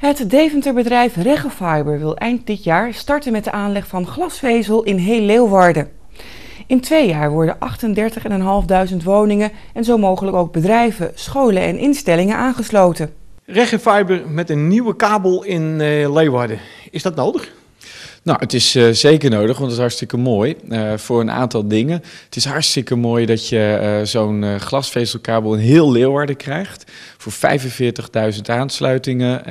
Het Deventer-bedrijf wil eind dit jaar starten met de aanleg van glasvezel in heel Leeuwarden. In twee jaar worden 38.500 woningen en zo mogelijk ook bedrijven, scholen en instellingen aangesloten. Regenfiber met een nieuwe kabel in eh, Leeuwarden. Is dat nodig? Nou, het is eh, zeker nodig, want het is hartstikke mooi eh, voor een aantal dingen. Het is hartstikke mooi dat je eh, zo'n glasvezelkabel in heel Leeuwarden krijgt. Voor 45.000 aansluitingen,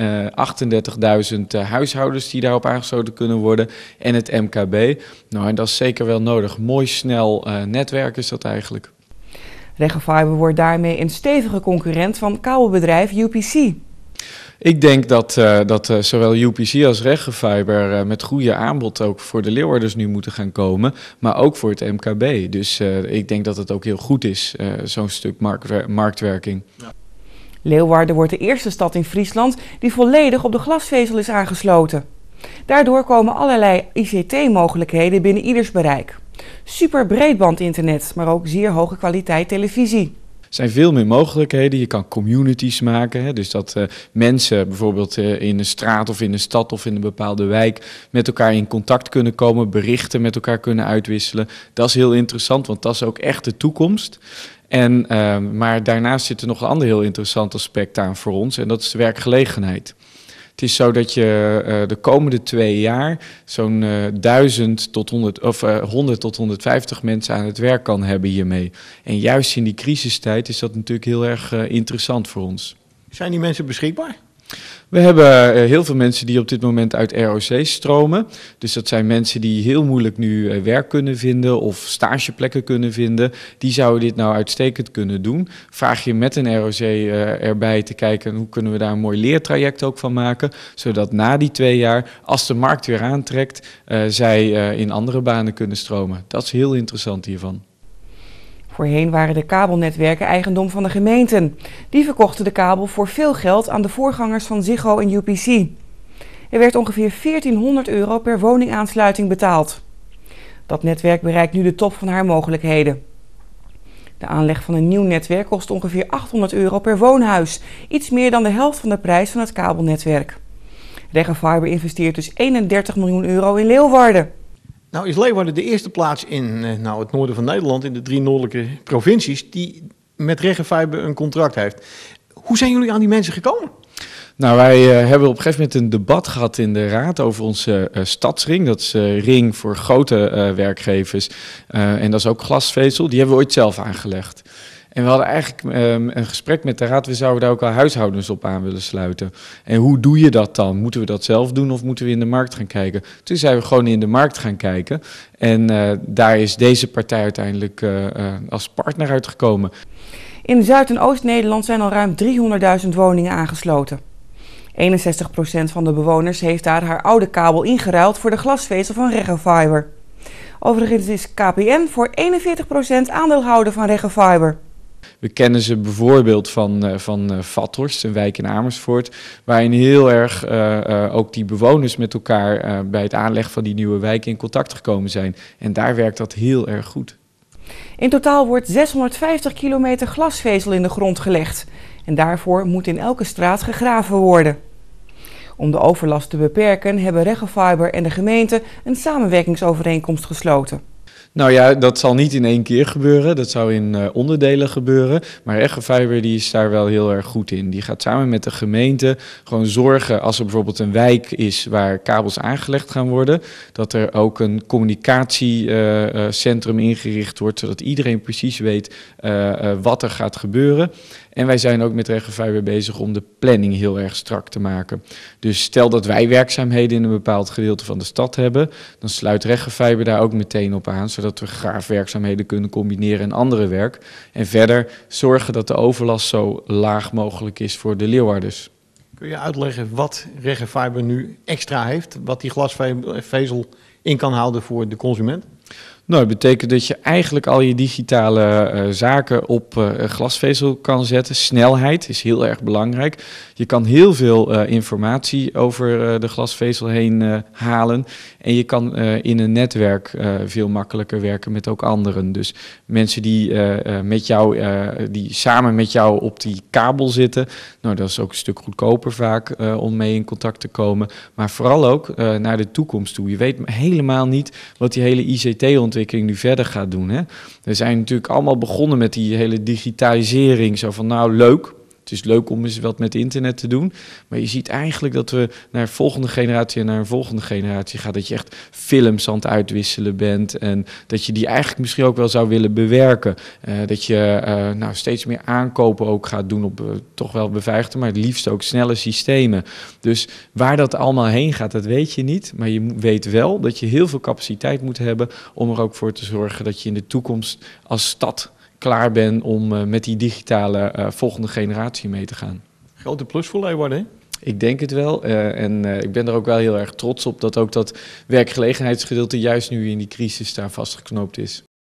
38.000 huishoudens die daarop aangesloten kunnen worden en het MKB. Nou, en dat is zeker wel nodig. Mooi snel netwerk is dat eigenlijk. Regenfiber wordt daarmee een stevige concurrent van kabelbedrijf UPC. Ik denk dat, eh, dat eh, zowel UPC als Regenfiber eh, met goede aanbod ook voor de Leeuwarders nu moeten gaan komen, maar ook voor het MKB. Dus ik denk dat het ook heel goed is, zo'n stuk marktwerking. Ja. Leeuwarden wordt de eerste stad in Friesland die volledig op de glasvezel is aangesloten. Daardoor komen allerlei ICT-mogelijkheden binnen ieders bereik. Super internet, maar ook zeer hoge kwaliteit televisie zijn veel meer mogelijkheden. Je kan communities maken. Hè? Dus dat eh, mensen bijvoorbeeld eh, in een straat of in een stad of in een bepaalde wijk met elkaar in contact kunnen komen, berichten met elkaar kunnen uitwisselen. Dat is heel interessant, want dat is ook echt de toekomst. En, ehm, maar daarnaast zit er nog een ander heel interessant aspect aan voor ons en dat is de werkgelegenheid. Het is zo dat je eh, de komende twee jaar zo'n uh, eh, 1000 tot 100, of, uh, eh, 100 tot 150 mensen aan het werk kan hebben hiermee. En juist in die crisistijd is dat natuurlijk heel erg interessant voor ons. Zijn die mensen beschikbaar? We hebben eh, heel veel mensen die op dit moment uit ROC stromen. Dus dat zijn mensen die heel moeilijk nu eh, werk kunnen vinden of stageplekken kunnen vinden. Die zouden dit nou uitstekend kunnen doen. Vraag je met een ROC eh, erbij te kijken hoe kunnen we daar een mooi leertraject ook van maken. Zodat na die twee jaar, als de markt weer aantrekt, zij in andere banen kunnen stromen. Dat is heel interessant hiervan. Voorheen waren de kabelnetwerken eigendom van de gemeenten. Die verkochten de kabel voor veel geld aan de voorgangers van Ziggo en UPC. Er werd ongeveer 1400 euro per woningaansluiting betaald. Dat netwerk bereikt nu de top van haar mogelijkheden. De aanleg van een nieuw netwerk kost ongeveer 800 euro per woonhuis, iets meer dan de helft van de prijs van het kabelnetwerk. Regenfiber investeert dus 31 miljoen euro in Leeuwarden. Nou is Leeuwarden de eerste plaats in eh, nou, het noorden van Nederland, in de drie noordelijke provincies, die met Regenfiber een contract heeft. Hoe zijn jullie aan die mensen gekomen? Nou, wij eh, hebben op een gegeven moment een debat gehad in de raad over onze uh, stadsring. Dat is uh, ring voor grote werkgevers. en dat is ook glasvezel. Die hebben we ooit zelf aangelegd. En we hadden eigenlijk ehm, een gesprek met de raad, we zouden daar ook al huishoudens op aan willen sluiten. En hoe doe je dat dan? Moeten we dat zelf doen of moeten we in de markt gaan kijken? Toen zijn we gewoon in de markt gaan kijken. En eh, daar is deze partij uiteindelijk eh, eh, als partner uitgekomen. In Zuid- en Oost-Nederland zijn al ruim 300.000 woningen aangesloten. 61% van de bewoners heeft daar haar oude kabel ingeruild voor de glasvezel van Regofiber. Overigens is KPN voor 41% aandeelhouder van Regiofiber. We kennen ze bijvoorbeeld van, eh, van eh, Vathorst, een wijk in Amersfoort, waarin heel erg eh, ook die bewoners met elkaar bij het aanleggen van die nieuwe wijk in contact gekomen zijn. En daar werkt dat heel erg goed. In totaal wordt 650 kilometer glasvezel in de grond gelegd. En daarvoor moet in elke straat gegraven worden. Om de overlast te beperken hebben Regenfiber en de gemeente een samenwerkingsovereenkomst gesloten. Nou ja, dat zal niet in één keer gebeuren. Dat zou in eh, onderdelen gebeuren. Maar Fiber die is daar wel heel erg goed in. Die gaat samen met de gemeente gewoon zorgen als er bijvoorbeeld een wijk is waar kabels aangelegd gaan worden, dat er ook een communicatiecentrum eh, eh, ingericht wordt, zodat iedereen precies weet wat er gaat gebeuren. En wij zijn ook met Regenvij bezig om de planning heel erg strak te maken. Dus stel dat wij werkzaamheden in een bepaald gedeelte van de stad hebben, dan sluit Regenvijver daar ook meteen op aan, zodat we graafwerkzaamheden kunnen combineren en andere werk. En verder zorgen dat de overlast zo laag mogelijk is voor de Leeuwarders. Kun je uitleggen wat Regenvijver nu extra heeft, wat die glasvezel in kan houden voor de consument? Nou, dat betekent dat je eigenlijk al je digitale eh, zaken op eh, glasvezel kan zetten. Snelheid is heel erg belangrijk. Je kan heel veel eh, informatie over de glasvezel heen halen. En je kan in een netwerk veel makkelijker werken met ook anderen. Dus mensen die, met jou, die samen met jou op die kabel zitten. Nou, dat is ook een stuk goedkoper vaak om mee in contact te komen. Maar vooral ook naar de toekomst toe. Je weet helemaal niet wat die hele ICT-ontwikkeling ontwikkeling nu verder gaat doen. Hè? We zijn natuurlijk allemaal begonnen met die hele digitalisering. Zo van, nou leuk, het is leuk om eens wat met internet te doen. Maar je ziet eigenlijk dat we naar volgende generatie en naar een volgende generatie gaan. Dat je echt films aan het uitwisselen bent. En dat je die eigenlijk misschien ook wel zou willen bewerken. Eh, dat je uh, nou, steeds meer aankopen ook gaat doen op eh, toch wel beveiligde, maar het liefst ook snelle systemen. Dus waar dat allemaal heen gaat, dat weet je niet. Maar je weet wel dat je heel veel capaciteit moet hebben om er ook voor te zorgen dat je in de toekomst als stad klaar ben om eh, met die digitale eh, volgende generatie mee te gaan. Grote plus voor Leeuwarden, Ik denk het wel. Eh, en ik ben er ook wel heel erg trots op dat ook dat werkgelegenheidsgedeelte juist nu in die crisis daar vastgeknoopt is.